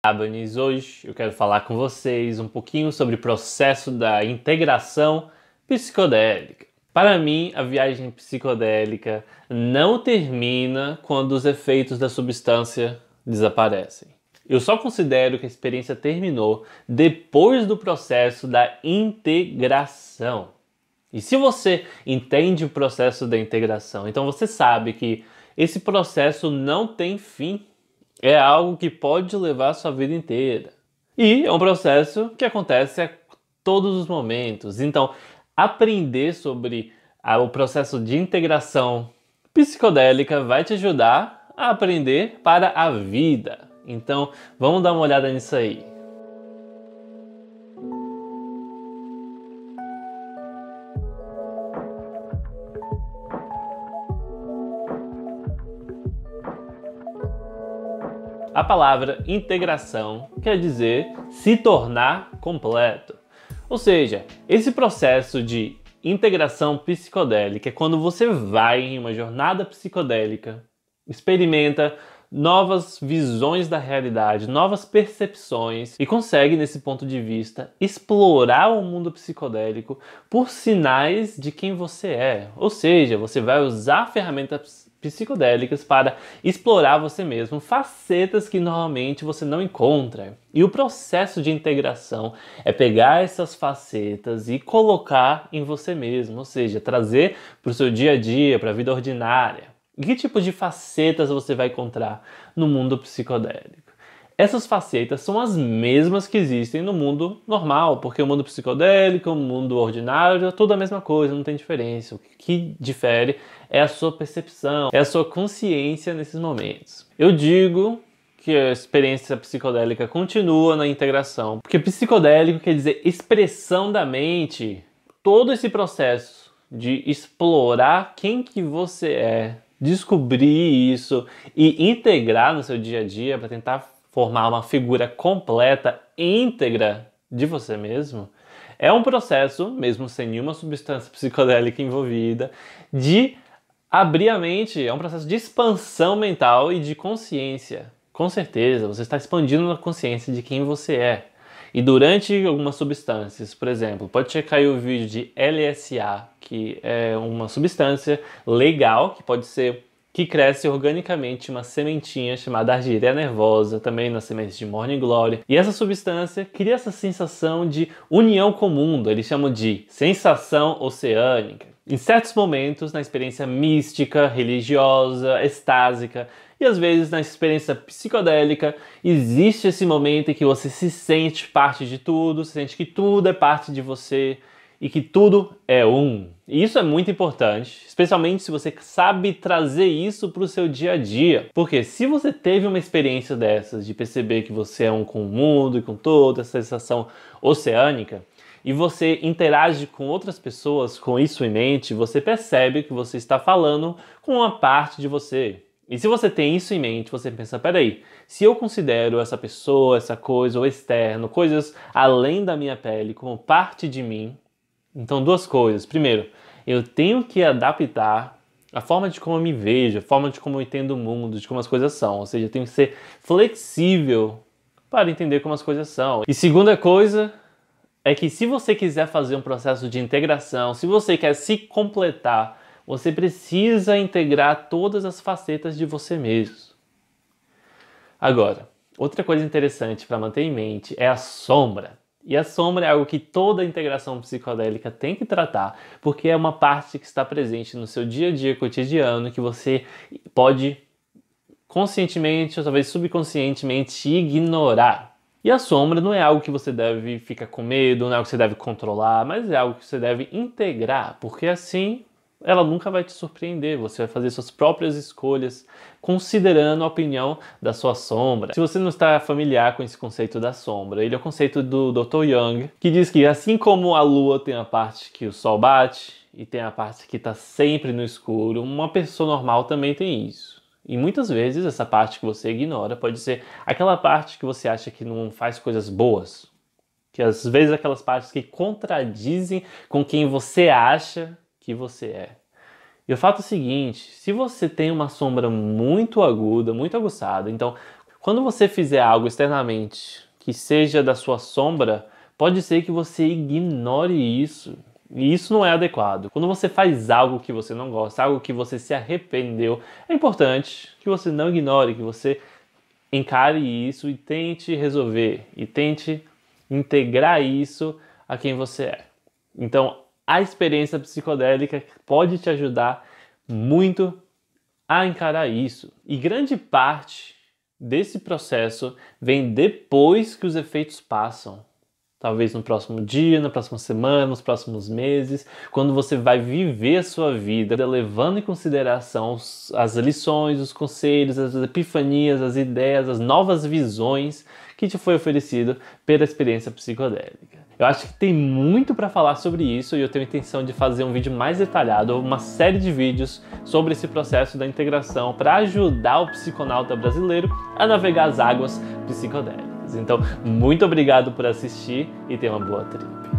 Abanis, hoje eu quero falar com vocês um pouquinho sobre o processo da integração psicodélica. Para mim, a viagem psicodélica não termina quando os efeitos da substância desaparecem. Eu só considero que a experiência terminou depois do processo da integração. E se você entende o processo da integração, então você sabe que esse processo não tem fim é algo que pode levar sua vida inteira. E é um processo que acontece a todos os momentos. Então, aprender sobre a, o processo de integração psicodélica vai te ajudar a aprender para a vida. Então, vamos dar uma olhada nisso aí. A palavra integração quer dizer se tornar completo. Ou seja, esse processo de integração psicodélica é quando você vai em uma jornada psicodélica, experimenta novas visões da realidade, novas percepções e consegue, nesse ponto de vista, explorar o mundo psicodélico por sinais de quem você é. Ou seja, você vai usar ferramentas psicodélicas para explorar você mesmo, facetas que normalmente você não encontra. E o processo de integração é pegar essas facetas e colocar em você mesmo, ou seja, trazer para o seu dia a dia, para a vida ordinária. Que tipo de facetas você vai encontrar no mundo psicodélico? Essas facetas são as mesmas que existem no mundo normal, porque o mundo psicodélico, o mundo ordinário, é tudo a mesma coisa, não tem diferença. O que difere é a sua percepção, é a sua consciência nesses momentos. Eu digo que a experiência psicodélica continua na integração, porque psicodélico quer dizer expressão da mente. Todo esse processo de explorar quem que você é descobrir isso e integrar no seu dia a dia para tentar formar uma figura completa, íntegra de você mesmo, é um processo, mesmo sem nenhuma substância psicodélica envolvida, de abrir a mente, é um processo de expansão mental e de consciência. Com certeza, você está expandindo a consciência de quem você é. E durante algumas substâncias, por exemplo, pode checar o vídeo de LSA, que é uma substância legal que pode ser que cresce organicamente uma sementinha chamada argíria nervosa, também nas sementes de Morning Glory. E essa substância cria essa sensação de união com o mundo, eles chamam de sensação oceânica. Em certos momentos, na experiência mística, religiosa, estásica, e às vezes na experiência psicodélica existe esse momento em que você se sente parte de tudo, se sente que tudo é parte de você e que tudo é um. E isso é muito importante, especialmente se você sabe trazer isso para o seu dia a dia. Porque se você teve uma experiência dessas, de perceber que você é um com o mundo e com toda essa sensação oceânica, e você interage com outras pessoas com isso em mente, você percebe que você está falando com uma parte de você. E se você tem isso em mente, você pensa, peraí, se eu considero essa pessoa, essa coisa, ou externo, coisas além da minha pele como parte de mim, então duas coisas. Primeiro, eu tenho que adaptar a forma de como eu me vejo, a forma de como eu entendo o mundo, de como as coisas são. Ou seja, eu tenho que ser flexível para entender como as coisas são. E segunda coisa é que se você quiser fazer um processo de integração, se você quer se completar você precisa integrar todas as facetas de você mesmo. Agora, outra coisa interessante para manter em mente é a sombra. E a sombra é algo que toda integração psicodélica tem que tratar, porque é uma parte que está presente no seu dia a dia cotidiano que você pode conscientemente ou talvez subconscientemente ignorar. E a sombra não é algo que você deve ficar com medo, não é algo que você deve controlar, mas é algo que você deve integrar, porque assim ela nunca vai te surpreender. Você vai fazer suas próprias escolhas, considerando a opinião da sua sombra. Se você não está familiar com esse conceito da sombra, ele é o conceito do Dr. Young, que diz que assim como a lua tem a parte que o sol bate e tem a parte que está sempre no escuro, uma pessoa normal também tem isso. E muitas vezes essa parte que você ignora pode ser aquela parte que você acha que não faz coisas boas. Que às vezes é aquelas partes que contradizem com quem você acha que você é. E o fato é o seguinte: se você tem uma sombra muito aguda, muito aguçada, então quando você fizer algo externamente que seja da sua sombra, pode ser que você ignore isso. E isso não é adequado. Quando você faz algo que você não gosta, algo que você se arrependeu, é importante que você não ignore, que você encare isso e tente resolver e tente integrar isso a quem você é. Então, a experiência psicodélica pode te ajudar muito a encarar isso. E grande parte desse processo vem depois que os efeitos passam. Talvez no próximo dia, na próxima semana, nos próximos meses, quando você vai viver a sua vida, levando em consideração as lições, os conselhos, as epifanias, as ideias, as novas visões que te foi oferecido pela experiência psicodélica. Eu acho que tem muito para falar sobre isso e eu tenho intenção de fazer um vídeo mais detalhado, uma série de vídeos sobre esse processo da integração para ajudar o psiconauta brasileiro a navegar as águas psicodélicas. Então, muito obrigado por assistir e tenha uma boa trip.